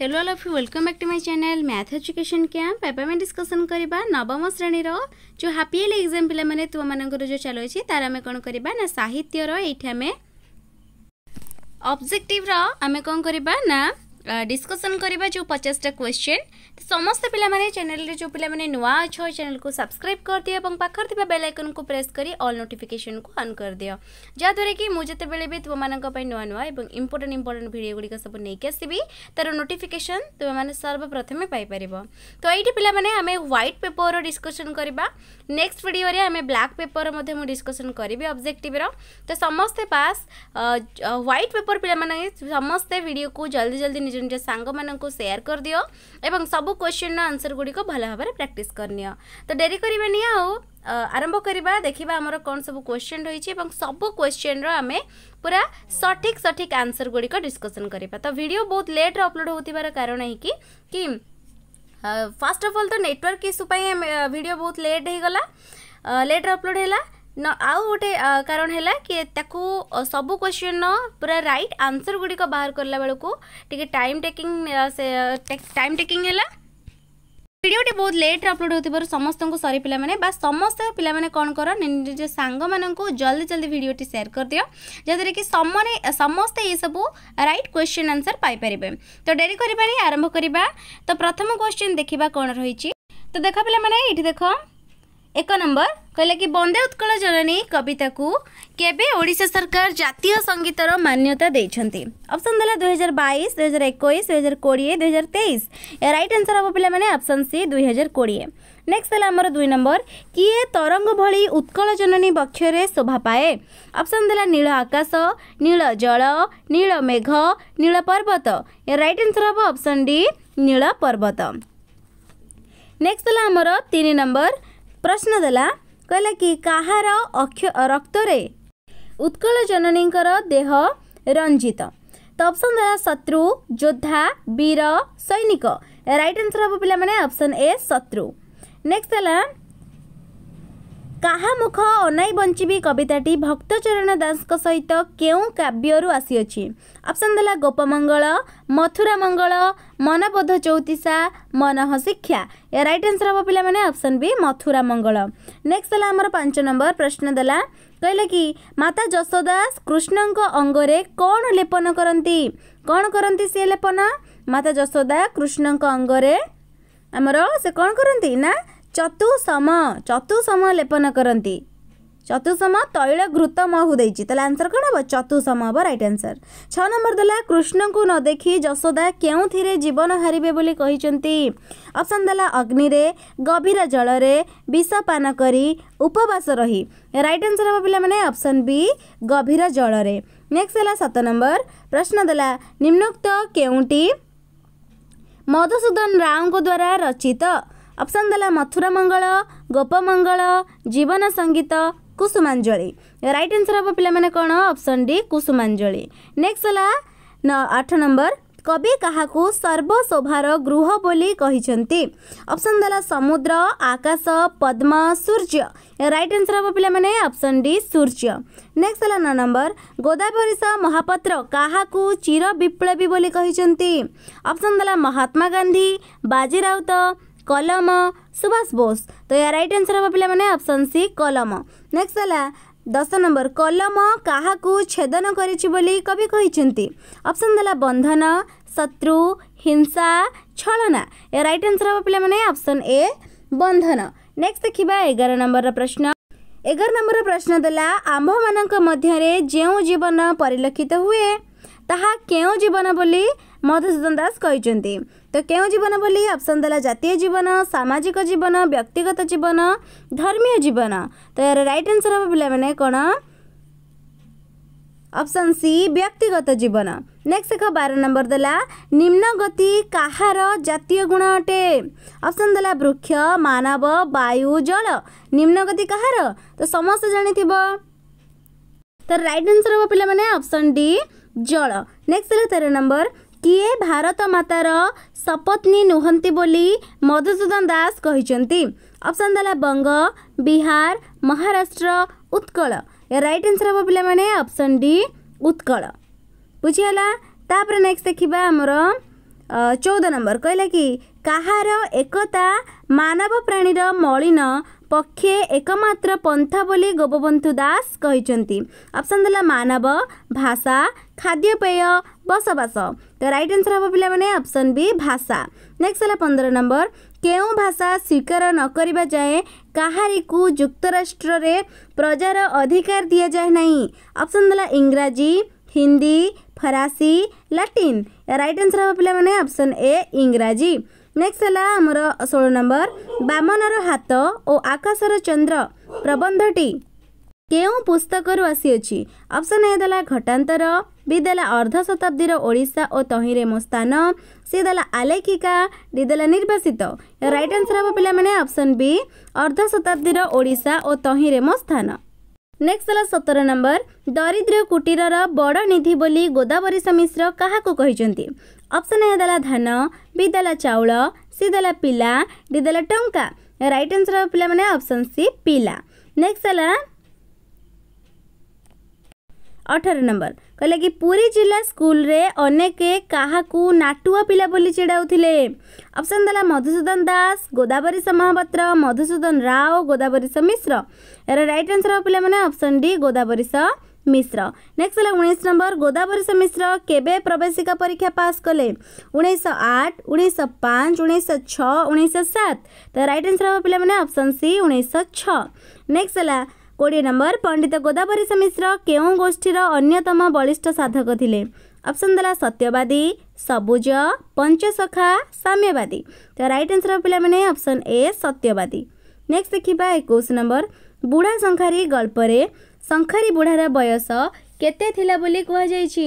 hello all of you welcome back to my channel math education camp एवं आम discussion करवा नवम श्रेणी जो हापीएल एग्जाम पिला मैंने तुम मानकर जो चलो तार आम कौन करवा ना साहित्यर ये आम अब्जेक्टिव आम कौन करवा ना डिस्कसन करवा जो पचासटा क्वेश्चन समस्त पे चेल जो पे नुआ अच्छ चेल को सब्सक्राइब कर दि और बेल आइकन को प्रेस कर अल् नोटिफिकेसन को अन् कर दि जहाद्वे कि मुझे भी तुम नुआ नुआ और इंपोर्टां इंपोर्टां भिड गुड़ सब नहीं आसवि तर नोटिफिकेसन तुम्हें सर्वप्रथमें पाइपर तो ये पे आम ह्वैट पेपर डिस्कसन करवा नेक्स्ट भिडियो आम ब्लाक पेपर मैं डिस्कसन करी अब्जेक्टिव्र तो समस्ते पास ह्वैट पेपर पे समस्ते भिड को जल्दी जल्दी निज ନିଜ ସାଙ୍ଗମାନଙ୍କୁ ସେୟାର କରିଦିଅ ଏବଂ ସବୁ କ୍ୱେଶ୍ଚିନ୍ର ଆନ୍ସର୍ ଗୁଡ଼ିକ ଭଲ ଭାବରେ ପ୍ରାକ୍ଟିସ୍ କରିନିଅ ତ ଡେରି କରିବାନି ଆଉ ଆରମ୍ଭ କରିବା ଦେଖିବା ଆମର କ'ଣ ସବୁ କ୍ୱେଶ୍ଚିନ୍ ରହିଛି ଏବଂ ସବୁ କ୍ୱେଶ୍ଚିନ୍ର ଆମେ ପୁରା ସଠିକ୍ ସଠିକ୍ ଆନ୍ସର୍ ଗୁଡ଼ିକ ଡିସ୍କସନ୍ କରିବା ତ ଭିଡ଼ିଓ ବହୁତ ଲେଟ୍ରେ ଅପଲୋଡ଼ ହେଉଥିବାର କାରଣ ହେଇକି କି ଫାର୍ଷ୍ଟ ଅଫ୍ ଅଲ୍ ତ ନେଟୱାର୍କ ଇସ୍ୟୁ ପାଇଁ ଭିଡ଼ିଓ ବହୁତ ଲେଟ୍ ହେଇଗଲା ଲେଟ୍ରେ ଅପଲୋଡ଼ ହେଲା ଆଉ ଗୋଟେ କାରଣ ହେଲା କି ତାକୁ ସବୁ କ୍ୱେଶ୍ଚିନ୍ର ପୁରା ରାଇଟ୍ ଆନ୍ସର୍ ଗୁଡ଼ିକ ବାହାର କଲା ବେଳକୁ ଟିକେ ଟାଇମ୍ ଟେକିଂ ସେ ଟାଇମ୍ ଟେକିଂ ହେଲା ଭିଡ଼ିଓଟି ବହୁତ ଲେଟ୍ରେ ଅପଲୋଡ଼ ହେଉଥିବାରୁ ସମସ୍ତଙ୍କୁ ସରି ପିଲାମାନେ ବା ସମସ୍ତ ପିଲାମାନେ କ'ଣ କର ନିଜ ସାଙ୍ଗମାନଙ୍କୁ ଜଲ୍ଦି ଜଲ୍ଦି ଭିଡ଼ିଓଟି ସେୟାର କରିଦିଅ ଯାହାଦ୍ୱାରା କି ସମରେ ସମସ୍ତେ ଏସବୁ ରାଇଟ୍ କ୍ୱେଶ୍ଚିନ୍ ଆନ୍ସର୍ ପାଇପାରିବେ ତ ଡେରି କରିବାନି ଆରମ୍ଭ କରିବା ତ ପ୍ରଥମ କ୍ୱେଶ୍ଚିନ୍ ଦେଖିବା କ'ଣ ରହିଛି ତ ଦେଖ ପିଲାମାନେ ଏଇଠି ଦେଖ ଏକ ନମ୍ବର कहले कि बंदे उत्कल जननी कविता को केबे ओडिसा सरकार जातीय संगीत मान्यता रो मान्यता देछंती ऑप्शन हजार 2022 2021 2022 तेईस ए राइट आंसर हो पले सी दुई हजार कोड़े नेक्स्ट है हमर दुई नंबर किए तरंग भली उत्कल जननी बक्ष रे शोभा पाए ऑप्शन देला नील आकाश नील जल नील मेघ नील पर्वत ए राइट आंसर हो ऑप्शन डी नील पर्वत नेक्स्ट है हमर 3 नंबर प्रश्न देला कहिला कि काक्तले उत्कल जननीजित त अप्सन होला शत्रु जोद्धा वीर सैनिक राइट आन्सर हौ पि अप्सन ए शत्रु नेक्सट କାହା ମୁଖ ଅନାଇ ବଞ୍ଚିବି କବିତାଟି ଭକ୍ତଚରଣ ଦାସଙ୍କ ସହିତ କେଉଁ କାବ୍ୟରୁ ଆସିଅଛି ଅପସନ୍ ଦେଲା ଗୋପମଙ୍ଗଳ ମଥୁରା ମଙ୍ଗଳ ମନବୋଧ ଚୌତିଶା ମନଃ ଶିକ୍ଷା ଏ ରାଇଟ୍ ଆନ୍ସର୍ ହେବ ପିଲାମାନେ option B Mathura Mangal next ହେଲା ଆମର ପାଞ୍ଚ ନମ୍ବର ପ୍ରଶ୍ନ ଦେଲା କହିଲେ କି ମାତା ଯଶୋଦାସ କୃଷ୍ଣଙ୍କ ଅଙ୍ଗରେ କ'ଣ ଲେପନ କରନ୍ତି କ'ଣ କରନ୍ତି ସିଏ ଲେପନ ମାତା ଯଶୋଦା କୃଷ୍ଣଙ୍କ ଅଙ୍ଗରେ ଆମର ସେ କ'ଣ କରନ୍ତି ନା ଚତୁସମ ଚତୁସମ ଲେପନ କରନ୍ତି ଚତୁସମ ତୈଳ ଘୃତ ମହୁ ଦେଇଛି ତାହେଲେ ଆନ୍ସର୍ କ'ଣ ହେବ ଚତୁସମ ହେବ ରାଇଟ୍ ଆନ୍ସର୍ ଛଅ ନମ୍ବର ଦେଲା କୃଷ୍ଣଙ୍କୁ ନ ଦେଖି ଯଶୋଦା କେଉଁଥିରେ ଜୀବନ ହାରିବେ ବୋଲି କହିଛନ୍ତି ଅପସନ୍ ଦେଲା ଅଗ୍ନିରେ ଗଭୀର ଜଳରେ ବିଷ ପାନ କରି ଉପବାସ ରହି ରାଇଟ୍ ଆନ୍ସର୍ ହେବ ପିଲାମାନେ ଅପସନ୍ ବି ଗଭୀର ଜଳରେ ନେକ୍ସଟ ହେଲା ସାତ ନମ୍ବର ପ୍ରଶ୍ନ ଦେଲା ନିମ୍ନୋକ୍ତ କେଉଁଟି ମଧୁସୂଦନ ରାଓଙ୍କ ଦ୍ୱାରା ରଚିତ অপশন দলা মথুরা মঙ্গল গোপা মঙ্গল জীবন সংগীত কুসুম আঞ্জলি রাইট আনসার হবা পিলা মানে কোন অপশন ডি কুসুম আঞ্জলি নেক্সট হলা 8 নম্বর কবি কহা কো সর্ব শোভার গৃহ বলি কইচন্তি অপশন দলা সমুদ্র আকাশ পদ্ম সূর্য রাইট আনসার হবা পিলা মানে অপশন ডি সূর্য নেক্সট হলা 9 নম্বর গোদাই পুরসা মহাপত্র কহা কো চিরা বিপ্লবি বলি কইচন্তি অপশন দলা Mahatma Gandhi বাজিরাও তো कलम सुभाष बोस तो या रट आंसर हो पिया अप्सन सी कलम नेक्स्ट देला दस नंबर कलम काहाको छेदन गरिछली कवि अप्सन देला बन्धन शत्रु हिंसा छलना या रट आंसर हो पि अप्सन ए बन्धन नेक्स्ट देखा एघार नंबर प्रश्न एघार नंबर प्रश्न देला आम्भ मध्य जीवन परिलक्षित हुए ता के जीवन बोली मधुसूदन दास क तो क्यों जीवन बोली ऑप्शन दला जातीय जीवन सामाजिक जीवन व्यक्तिगत जीवन धर्मीय जीवन तो यार राइट आंसर हम पे कौन ऑप्शन सी व्यक्तिगत जीवन नेक्स्ट देख बार नंबर दला निम्न गति कहार जतिय गुण अटे ऑप्शन दला वृक्ष मानव वायु जल निम्न गति कहार तो समस्त जान तो रईट आंसर हम पे ऑप्शन डी जल नेक्स्ट है तेरह नंबर कि भारत मा सपत्नी बोली मधुसूदन दास कपसन बंग बिहार महाराष्ट्र उत्कल रइट आंसर हौ पहिला अप्सन डी उत्कल तापर नेक्स्ट देखि अब चौध नंबर कहला कि का एकता मानव प्राणी र मलिन पक्ष एकमत्र पन्थ बोली गोपबन्थु दास कपसन दल मानव भाषा खाद्यपेय ବସବାସ ତ ରାଇଟ୍ ଆନ୍ସର୍ ହେବ ପିଲାମାନେ ଅପସନ୍ ବି ଭାଷା ନେକ୍ସଟ ହେଲା ପନ୍ଦର ନମ୍ବର କେଉଁ ଭାଷା ସ୍ୱୀକାର ନ କରିବା ଯାଏଁ କାହାରିକୁ ଯୁକ୍ତରାଷ୍ଟ୍ରରେ ପ୍ରଜାର ଅଧିକାର ଦିଆଯାଏ ନାହିଁ ଅପସନ୍ ଦେଲା ଇଂରାଜୀ ହିନ୍ଦୀ ଫରାସୀ ଲାଟିନ୍ ରାଇଟ୍ ଆନ୍ସର୍ ହେବ ପିଲାମାନେ ଅପସନ୍ ଏ ଇଂରାଜୀ ନେକ୍ସଟ ହେଲା ଆମର ଷୋହଳ ନମ୍ବର ବାମନର ହାତ ଓ ଆକାଶର ଚନ୍ଦ୍ର ପ୍ରବନ୍ଧଟି କେଉଁ ପୁସ୍ତକରୁ ଆସିଅଛି ଅପସନ୍ ଏ ଦେଲା ଘଟାନ୍ତର ବିଦେଲା ଅର୍ଦ୍ଧଶତାବ୍ଦୀର ଓଡ଼ିଶା ଓ ତହିଁରେ ମୋ ସ୍ଥାନ ସି ଦେଲା ଆଲେଖିକା ଡି ଦେଲା ନିର୍ବାସିତ ରାଇଟ୍ ଆନ୍ସର୍ ହେବ ପିଲାମାନେ ଅପସନ୍ ବି ଅର୍ଦ୍ଧଶତାବ୍ଦୀର ଓଡ଼ିଶା ଓ ତହିଁରେ ମୋ ସ୍ଥାନ ନେକ୍ସଟ ହେଲା ସତର ନମ୍ବର ଦରିଦ୍ର କୁଟୀରର ବଡ଼ ନିଧି ବୋଲି ଗୋଦାବରୀ ସମିଶ୍ର କାହାକୁ କହିଛନ୍ତି ଅପସନ୍ ଏ ଦେଲା ଧାନ ବି ଦେଲା ଚାଉଳ ସି ଦେଲା ପିଲା ଡି ଦେଲା ଟଙ୍କା ରାଇଟ୍ ଆନ୍ସର୍ ହେବ ପିଲାମାନେ ଅପସନ୍ ସି ପିଲା ନେକ୍ସଟ ହେଲା ଅଠର ନମ୍ବର କହିଲା କି ପୁରୀ ଜିଲ୍ଲା ସ୍କୁଲରେ ଅନେକ କାହାକୁ ନାଟୁଆ ପିଲା ବୋଲି ଚିଡ଼ାଉଥିଲେ ଅପସନ୍ ଦେଲା ମଧୁସୂଦନ ଦାସ ଗୋଦାବରୀ ମହାପାତ୍ର ମଧୁସୂଦନ ରାଓ ଗୋଦାବରୀଶ ମିଶ୍ର ଏହାର ରାଇଟ୍ ଆନ୍ସର୍ ହେବ ପିଲାମାନେ option D Godabarish Mishra next ହେଲା ଉଣେଇଶ ନମ୍ବର ଗୋଦାବରୀଶ ମିଶ୍ର କେବେ ପ୍ରବେଶିକା ପରୀକ୍ଷା ପାସ୍ କଲେ ଉଣେଇଶହ ଆଠ ଉଣେଇଶହ ପାଞ୍ଚ ଉଣେଇଶହ ଛଅ ଉଣେଇଶହ ସାତ ତ ରାଇଟ୍ ଆନ୍ସର୍ ହେବ ପିଲାମାନେ ଅପସନ୍ ସି ଉଣେଇଶହ ଛଅ ନେକ୍ସଟ ହେଲା କୋଡ଼ିଏ ନମ୍ବର ପଣ୍ଡିତ ଗୋଦାବରୀଶ ମିଶ୍ର କେଉଁ ଗୋଷ୍ଠୀର ଅନ୍ୟତମ ବଳିଷ୍ଠ ସାଧକ ଥିଲେ ଅପସନ୍ ଦେଲା ସତ୍ୟବାଦୀ ସବୁଜ ପଞ୍ଚସଖା ସାମ୍ୟବାଦୀ ତ ରାଇଟ୍ ଆନ୍ସର୍ ହେବ ପିଲାମାନେ ଅପସନ୍ ଏ ସତ୍ୟବାଦୀ ନେକ୍ସଟ ଦେଖିବା ଏକୋଇଶ ନମ୍ବର ବୁଢ଼ା ଶଙ୍ଖାରୀ ଗଳ୍ପରେ ଶଙ୍ଖାରୀ ବୁଢ଼ାର ବୟସ କେତେ ଥିଲା ବୋଲି କୁହାଯାଇଛି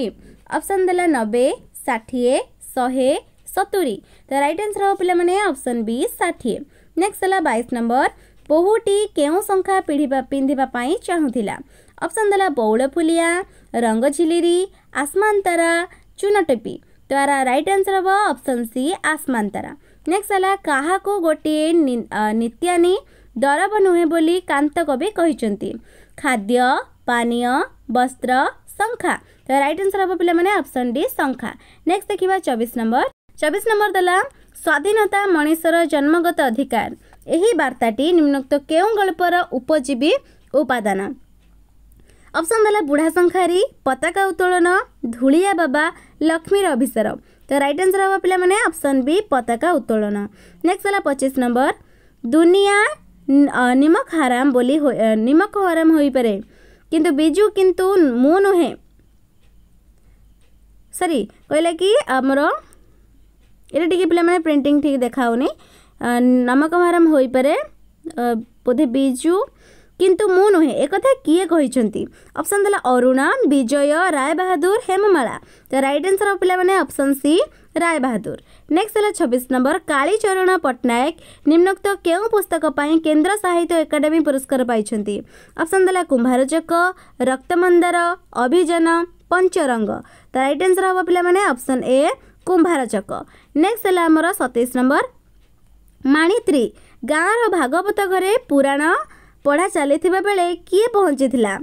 ଅପସନ୍ ଦେଲା ନବେ ଷାଠିଏ ଶହେ ସତୁରି ତ ରାଇଟ୍ ଆନ୍ସର୍ ହେବ ପିଲାମାନେ ଅପସନ୍ ବି ଷାଠିଏ ନେକ୍ସଟ ହେଲା ବାଇଶ ନମ୍ବର ପୋହୁଟି କେଉଁ ଶଙ୍ଖା ପିଢ଼ିବା ପିନ୍ଧିବା ପାଇଁ ଚାହୁଁଥିଲା ଅପସନ୍ ଦେଲା ବଉଳ ଫୁଲିଆ ରଙ୍ଗଝିଲିରି ଆସମାନ ତାରା ଚୁନଟେପି ତ ଏହାର ରାଇଟ୍ ଆନ୍ସର୍ ହେବ ଅପସନ୍ ସି ଆସମାନ ତାରା ନେକ୍ସଟ ହେଲା କାହାକୁ ଗୋଟିଏ ନିତ୍ୟାନୀ ଦରବ ନୁହେଁ ବୋଲି କାନ୍ତ କବି କହିଛନ୍ତି ଖାଦ୍ୟ ପାନୀୟ ବସ୍ତ୍ର ଶଙ୍ଖା ତ ରାଇଟ୍ ଆନ୍ସର୍ ହେବ ପିଲାମାନେ ଅପସନ୍ ଡି ଶଙ୍ଖା ନେକ୍ସଟ ଦେଖିବା ଚବିଶ ନମ୍ବର ଚବିଶ ନମ୍ବର ଦେଲା ସ୍ୱାଧୀନତା ମଣିଷର ଜନ୍ମଗତ ଅଧିକାର ଏହି ବାର୍ତ୍ତାଟି ନିମ୍ନୋକ୍ତ କେଉଁ ଗଳ୍ପର ଉପଜୀବୀ ଉପାଦାନ ଅପସନ୍ ଦେଲା ବୁଢ଼ା ଶଙ୍ଖାରୀ ପତାକା ଉତ୍ତୋଳନ ଧୂଳିଆ ବାବା ଲକ୍ଷ୍ମୀର ଅଭିସାର ତ ରାଇଟ୍ ଆନ୍ସର୍ ହେବ ପିଲାମାନେ ଅପସନ୍ ବି ପତାକା ଉତ୍ତୋଳନ ନେକ୍ସଟ ହେଲା ପଚିଶ ନମ୍ବର ଦୁନିଆ ନିମକ ହାରାମ ବୋଲି ନିମକ ହରାମ ହୋଇପାରେ କିନ୍ତୁ ବିଜୁ କିନ୍ତୁ ମୁଁ ନୁହେଁ ସରି କହିଲା କି ଆମର ଏଇଟା ଟିକେ ପିଲାମାନେ ପ୍ରିଣ୍ଟିଂ ଠିକ୍ ଦେଖାହଉନି नमकमारम हो पाए बोधे विजु किंतु मु नुहे एक किए कही अपसन देला अरुणा विजय राय बहादुर हेममाला तो रईट आंसर हम पे अपसन सी राय बहादुर नेक्स्ट है छब्बीस नंबर कालीचरण पट्टनायक निम्नोक्त तो के पुस्तक केन्द्र साहित्य एकाडेमी पुरस्कार पाई अप्सन था कुंभारचक रक्तमंदार अभिजन पंचरंग रईट आंसर हम पे अप्सन ए कुंभारचक नेक्स्ट है आम सतैश नंबर ମାଣିତ୍ରୀ ଗାଁର ଭାଗବତ ଘରେ ପୁରାଣ ପଢ଼ା ଚାଲିଥିବା ବେଳେ କିଏ ପହଞ୍ଚିଥିଲା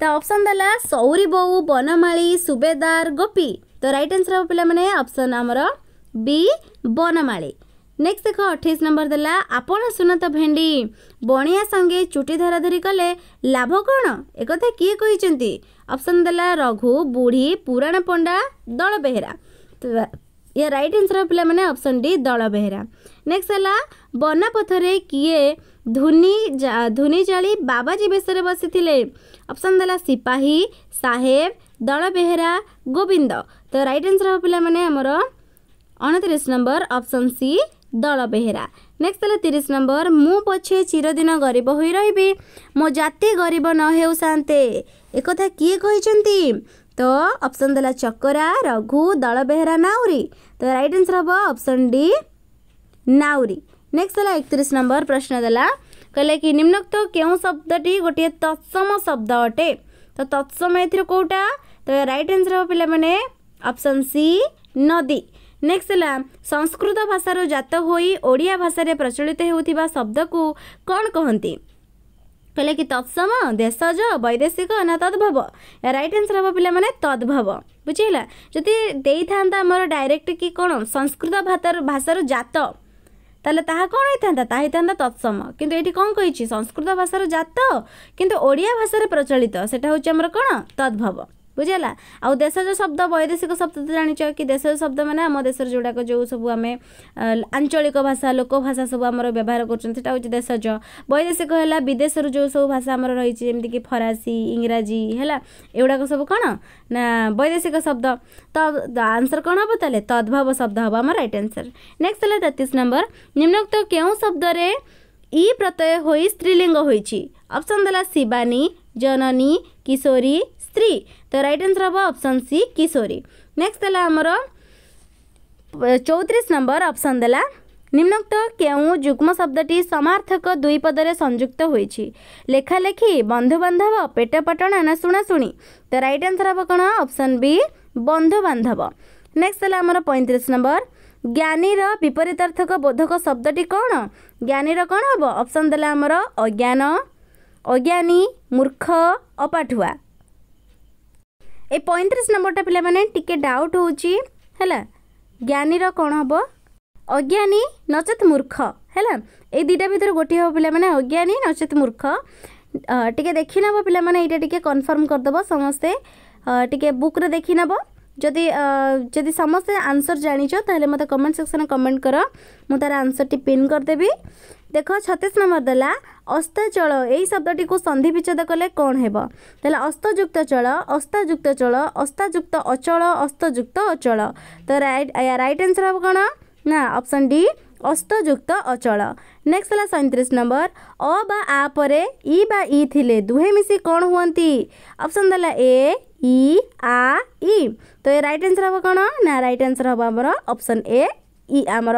ତ ଅପସନ୍ ଦେଲା ସୌରି ବୋଉ ବନମାଳୀ ସୁବେଦାର ଗୋପୀ ତ ରାଇଟ୍ ଆନ୍ସର ହେବ ପିଲାମାନେ ଅପସନ୍ ଆମର ବି ବନମାଳୀ ନେକ୍ସଟ ଦେଖ ଅଠେଇଶ ନମ୍ବର ଦେଲା ଆପଣ ତ ଭେଣ୍ଡି ବଣିଆ ସଙ୍ଗେ ଚୁଟି ଧରାଧରି କଲେ ଲାଭ କ'ଣ ଏକଥା କିଏ କହିଛନ୍ତି ଅପସନ୍ ଦେଲା ରଘୁ ବୁଢ଼ୀ ପୁରାଣ ପଣ୍ଡା ଦଳ ବେହେରା ইয়াৰ ৰাইট আনসার পিলামানে option D Dala Behera next হেলা বনা পথরে কিয়ে ধুনি ধুনি চালি বাবাজী বেশে বসিলে অপশন দেলা সিপাহী সাহেব দল বেহেরা গোবিন্দ তো রাইট আনসার হব পিলামানে আমার অণতিরিশ নম্বর অপশন সি দল বেহেরা নেক্সট হল তিরিশ নম্বর মু পছে চিরদিন গরিব হয়ে রহবি মো জাতি গরিব ন হেউ সান্তে একথা কিয়ে কিন্তু तर ऑप्शन दला चकरा रघु दळबेहरा नावरी राइट आंसर हा ऑप्शन डी नावरी नेक्स्ट होला एकतीस नंबर प्रश्न दला कि निोक्त शब्दटी गोटे तत्सम शब्द अटे तर तत्सम एथिर कोटा तर रईट आनसर ही ऑप्शन सी नदी नेक्स्ट होला संस्कृत भाषा जात होई ओडिया भाषा प्रचलित होऊ शब्द शब्दकू कहती ಪೆಲಕಿ ತತ್ಸಮ ದೇಶಜ ವೈದೇಶಿಕ ನಾ ತದ್ಭವ ರೈಟ್ ಆನ್ಸರ್ ಹବ ପିଲାମାନେ ତଦ୍ଭବ ବୁଝିହେଲା ଯଦି ଦେଇଥାନ୍ତା ଆମର ଡାଇରେକ୍ଟ କି କ'ଣ ସଂସ୍କୃତ ଭାଷାର ଭାଷାରୁ ଜାତ ତାହେଲେ ତାହା କ'ଣ ହେଇଥାନ୍ତା ତାହା ହେଇଥାନ୍ତା ତତ୍ସମ କିନ୍ତୁ ଏଠି କ'ଣ କହିଛି ସଂସ୍କୃତ ଭାଷାର ଜାତ କିନ୍ତୁ ଓଡ଼ିଆ ଭାଷାରେ ପ୍ରଚଳିତ ସେଟା ହେଉଛି ଆମର କ'ଣ ତଦ୍ଭବ बुझेगा आशज शब्द वैदेशिक शब्द तो जान कि देशज शब्द मैंने आम देश जोड़ाक जो सब आम आंचलिक भाषा लोक भाषा सब आम व्यवहार करा होशज वैदेशिक है विदेश जो सब भाषा आम रही जमीक फरासी इंग्राजी है युवाक सब कौन ना वैदेशिक शब्द तो आंसर कौन हम तेल तद्भव शब्द हम आम रईट आंसर नेक्स्ट है तेतीस नंबर निम्नोक्त के शब्द इ प्रत्यय हो स्त्रीलिंग होपसन देला शिवानी जननी किशोरी ସ୍ତ୍ରୀ ତ ରାଇଟ୍ ଆନ୍ସର୍ ହେବ ଅପସନ୍ ସି କିଶୋରୀ ନେକ୍ସଟ୍ ହେଲା ଆମର ଚଉତିରିଶ ନମ୍ବର ଅପସନ୍ ଦେଲା ନିମ୍ନକ୍ତ କେଉଁ ଯୁଗ୍ମ ଶବ୍ଦଟି ସମାର୍ଥକ ଦୁଇ ପଦରେ ସଂଯୁକ୍ତ ହୋଇଛି ଲେଖାଲେଖି ବନ୍ଧୁବାନ୍ଧବ ପେଟ ପଟଣା ନା ଶୁଣାଶୁଣି ତ ରାଇଟ୍ ଆନ୍ସର୍ ହେବ କ'ଣ ଅପସନ୍ ବି ବନ୍ଧୁବାନ୍ଧବ ନେକ୍ସଟ୍ ହେଲା ଆମର ପଇଁତିରିଶ ନମ୍ବର ଜ୍ଞାନୀର ବିପରୀତାର୍ଥକ ବୋଧକ ଶବ୍ଦଟି କ'ଣ ଜ୍ଞାନୀର କ'ଣ ହେବ ଅପସନ୍ ଦେଲା ଆମର ଅଜ୍ଞାନ ଅଜ୍ଞାନୀ ମୂର୍ଖ ଅପାଠୁଆ ଏ ପଇଁତିରିଶ ନମ୍ବରଟା ପିଲାମାନେ ଟିକେ ଡାଉଟ୍ ହେଉଛି ହେଲା ଜ୍ଞାନୀର କ'ଣ ହେବ ଅଜ୍ଞାନୀ ନଚେତ୍ ମୂର୍ଖ ହେଲା ଏଇ ଦୁଇଟା ଭିତରୁ ଗୋଟିଏ ହେବ ପିଲାମାନେ ଅଜ୍ଞାନୀ ନଚେତ୍ ମୂର୍ଖ ଟିକେ ଦେଖିନେବ ପିଲାମାନେ ଏଇଟା ଟିକେ କନଫର୍ମ କରିଦେବ ସମସ୍ତେ ଟିକେ ବୁକ୍ରେ ଦେଖିନେବ ଯଦି ଯଦି ସମସ୍ତେ ଆନ୍ସର୍ ଜାଣିଛ ତାହେଲେ ମୋତେ କମେଣ୍ଟ ସେକ୍ସନ୍ରେ କମେଣ୍ଟ କର ମୁଁ ତା'ର ଆନ୍ସର୍ଟି ପିନ୍ କରିଦେବି देखो छ नंबर देला अस्त चल यही शब्द टिक विच्छेद कले कन् अस्तुक्त चल अस्तायुक्त चल अस्तायुक्त अचल अस्तुक्त अचल तो आंसर तन्सर ना कपसन डी अस्तुक्त अचल नेक्स्ट होला सैतिस नंबर अ बा आ बा आउँदै दुहे मिसी मिसि कन्ति अप्सन देला ए इआ तन्सर ना कइट आंसर हे आम अप्सन ए इ आम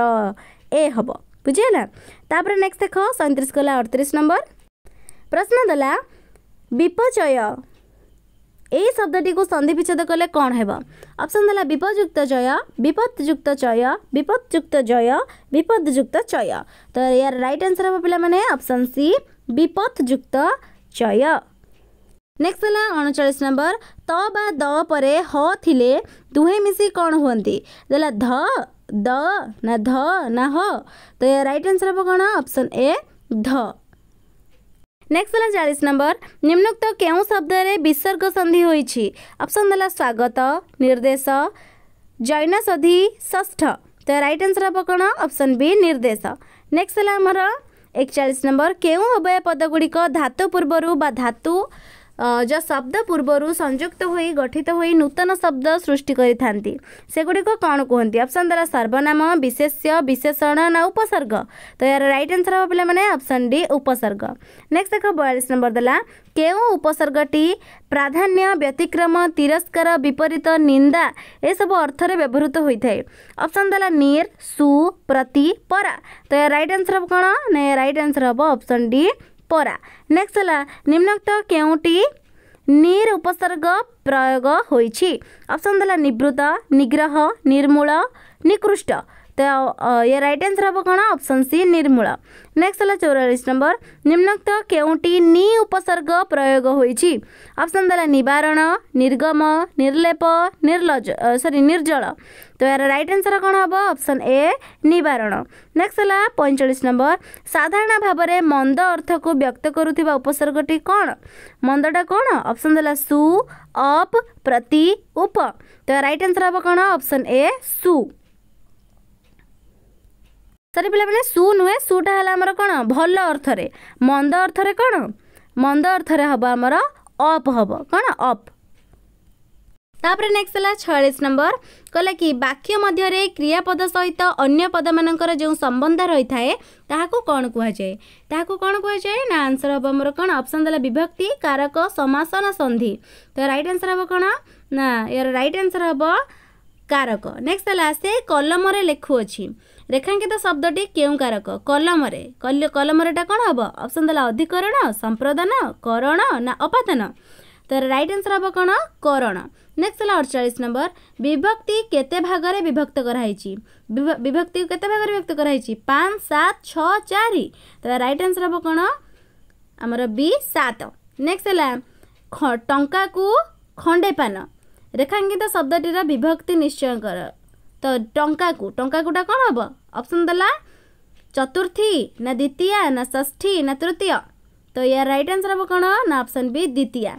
ए हे बुझिला तापर नेक्स्ट देख सैंतीस गला अड़तीस नंबर प्रश्न दला विपचय यही शब्दी को संधि विच्छेद कले कौन होपसन दे विपजुक्त जय विपदुक्त चय विपदुक्त जय विपदुक्त चय तो यार रईट आंसर हम पाने अपसन सी विपत्युक्त चय नेक्स्ट है अड़चाश नंबर त बा दुहे मिसी कौन हमें धा द ना ध ना ह तो ये राइट आंसर हम कौन ऑप्शन ए ध नेक्स्ट है चालीस नंबर निम्नोक्त क्यों शब्द रे विसर्ग संधि होई ऑप्शन दला स्वागत निर्देश जैन सधि ष्ठ तो रईट आंसर हम कौन ऑप्शन बी निर्देश नेक्स्ट है एक एकचाश नंबर क्यों पद पदगुड़िक धातु पूर्वर धातु ଯାହା ଶବ୍ଦ ପୂର୍ବରୁ ସଂଯୁକ୍ତ ହୋଇ ଗଠିତ ହୋଇ ନୂତନ ଶବ୍ଦ ସୃଷ୍ଟି କରିଥାନ୍ତି ସେଗୁଡ଼ିକ କ'ଣ କୁହନ୍ତି ଅପସନ୍ ଦ୍ୱାରା ସର୍ବନାମ ବିଶେଷ୍ୟ ବିଶେଷଣ ନା ଉପସର୍ଗ ତ ଏହାର ରାଇଟ୍ ଆନ୍ସର୍ ହେବ ପିଲାମାନେ ଅପସନ୍ ଡି ଉପସର୍ଗ ନେକ୍ସଟ ଏକ ବୟାଳିଶ ନମ୍ବର ଦେଲା କେଉଁ ଉପସର୍ଗଟି ପ୍ରାଧାନ୍ୟ ବ୍ୟତିକ୍ରମ ତିରସ୍କାର ବିପରୀତ ନିନ୍ଦା ଏସବୁ ଅର୍ଥରେ ବ୍ୟବହୃତ ହୋଇଥାଏ ଅପସନ୍ ଦେଲା ନିର୍ ସୁ ପ୍ରତି ପରା ତ ଏହା ରାଇଟ୍ ଆନ୍ସର୍ ହେବ କ'ଣ ନା ଏହା ରାଇଟ୍ ଆନ୍ସର୍ ହେବ ଅପସନ୍ ଡି ପରା ନେକ୍ସଟ ହେଲା ନିମ୍ନକ୍ତ କେଉଁଟି ନିର୍ ଉପସର୍ଗ ପ୍ରୟୋଗ ହୋଇଛି ଅପସନ୍ ହେଲା ନିବୃତ୍ତ ନିଗ୍ରହ ନିର୍ମୂଳ ନିକୃଷ୍ଟ तो ये राइट आंसर हम कौन ऑप्शन सी निर्मूल नेक्स्ट है चौरालीस नंबर निम्नक्त केउटी नी उपसर्ग प्रयोग होई ऑप्शन देला निवारण निर्गम निर्लेप निर्लज सॉरी निर्जल तो यार राइट आंसर कौन हम ऑप्शन ए निवारण नेक्स्ट है पैंचाश नंबर साधारण भाव में मंद अर्थ को व्यक्त करुवा उपसर्गटी कौन मंदटा कौन ऑप्शन देला सु अप प्रति उप तो राइट आंसर हम कौन ऑप्शन ए सु ସରି ପିଲାମାନେ ସୁ ନୁହେଁ ସୁଟା ହେଲା ଆମର କ'ଣ ଭଲ ଅର୍ଥରେ ମନ୍ଦ ଅର୍ଥରେ କ'ଣ ମନ୍ଦ ଅର୍ଥରେ ହେବ ଆମର ଅପ୍ ହେବ କ'ଣ ଅପ୍ ତାପରେ ନେକ୍ସଟ ହେଲା ଛୟାଳିଶ ନମ୍ବର କହିଲା କି ବାକ୍ୟ ମଧ୍ୟରେ କ୍ରିୟାପଦ ସହିତ ଅନ୍ୟ ପଦମାନଙ୍କର ଯେଉଁ ସମ୍ବନ୍ଧ ରହିଥାଏ ତାହାକୁ କ'ଣ କୁହାଯାଏ ତାହାକୁ କ'ଣ କୁହାଯାଏ ନା ଆନ୍ସର ହେବ ଆମର କ'ଣ ଅପସନ୍ ଦେଲା ବିଭକ୍ତି କାରକ ସମାସ ନା ସନ୍ଧି ତ ରାଇଟ୍ ଆନ୍ସର ହେବ କ'ଣ ନା ଏହାର ରାଇଟ୍ ଆନ୍ସର ହେବ କାରକ ନେକ୍ସଟ ହେଲା ସେ କଲମରେ ଲେଖୁଅଛି ରେଖାଙ୍କିତ ଶବ୍ଦଟି କେଉଁ କାରକ କଲମରେ କଲମରେଟା କ'ଣ ହେବ ଅପସନ୍ ଦେଲା ଅଧିକରଣ ସମ୍ପ୍ରଦାନ କରଣ ନା ଅପାଦାନ ତାର ରାଇଟ୍ ଆନ୍ସର ହେବ କ'ଣ କରଣ ନେକ୍ସଟ୍ ହେଲା ଅଠଚାଳିଶ ନମ୍ବର ବିଭକ୍ତି କେତେ ଭାଗରେ ବିଭକ୍ତ କରାହେଇଛି ବିଭକ୍ତିକୁ କେତେ ଭାଗରେ ବିଭକ୍ତ କରାହେଇଛି ପାଞ୍ଚ ସାତ ଛଅ ଚାରି ତାର ରାଇଟ୍ ଆନ୍ସର ହେବ କ'ଣ ଆମର ବି ସାତ ନେକ୍ସଟ ହେଲା ଟଙ୍କାକୁ ଖଣ୍ଡେ ପାନ ରେଖାଙ୍କିତ ଶବ୍ଦଟିର ବିଭକ୍ତି ନିଶ୍ଚୟ କର तो टा को टा गुटा कौन हम अपसन देला चतुर्थी ना द्वितीया ना षी ना तृतीय तो यार रईट आंसर हम कौन ना अपसन बी द्वितीया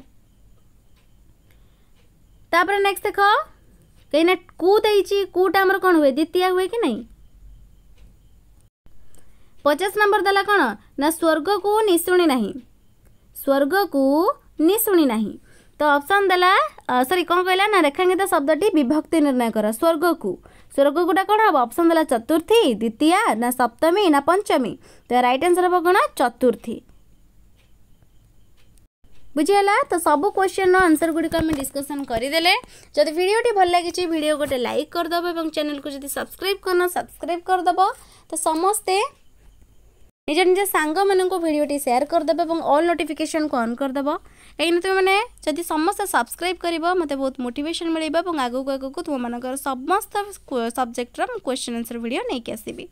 तापर नेक्स्ट देख कहीं कूटा आम कौन हुए द्वितीय हुए कि नहीं पचास नंबर देला कौन ना स्वर्ग को निशुणी ना स्वर्ग को निशुणी ना तो ऑप्शन देला सॉरी कौन कहला ना रेखांकित शब्दटी विभक्ति निर्णय कर स्वर्ग को स्वर्ग गुटा कौन हम ऑप्शन देला चतुर्थी द्वितीय ना सप्तमी ना पंचमी तो रईट आंसर हम कौन चतुर्थी ବୁଝିଗଲା ତ ସବୁ କ୍ୱେଶ୍ଚନ୍ର ଆନ୍ସର୍ ଗୁଡ଼ିକ ଆମେ ଡିସ୍କସନ୍ କରିଦେଲେ ଯଦି ଭିଡ଼ିଓଟି ଭଲ ଲାଗିଛି ଭିଡ଼ିଓ ଗୋଟେ ଲାଇକ୍ କରିଦେବ ଏବଂ ଚ୍ୟାନେଲ୍କୁ ଯଦି ସବସ୍କ୍ରାଇବ୍ କରିନ ସବସ୍କ୍ରାଇବ୍ କରିଦେବ ତ ସମସ୍ତେ ନିଜ ନିଜ ସାଙ୍ଗମାନଙ୍କୁ ଭିଡ଼ିଓଟି ସେୟାର କରିଦେବ ଏବଂ ଅଲ୍ ନୋଟିଫିକେସନ୍କୁ ଅନ୍ କରିଦେବ କାହିଁକିନା ତୁମେମାନେ ଯଦି ସମସ୍ତେ ସବସ୍କ୍ରାଇବ୍ କରିବ ମୋତେ ବହୁତ ମୋଟିଭେସନ୍ ମିଳିବ ଏବଂ ଆଗକୁ ଆଗକୁ ତୁମମାନଙ୍କର ସମସ୍ତ ସବଜେକ୍ଟର ମୁଁ କ୍ୱେଶ୍ଚନ୍ ଆନ୍ସର୍ ଭିଡ଼ିଓ ନେଇକି ଆସିବି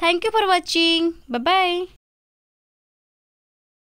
thank you for watching bye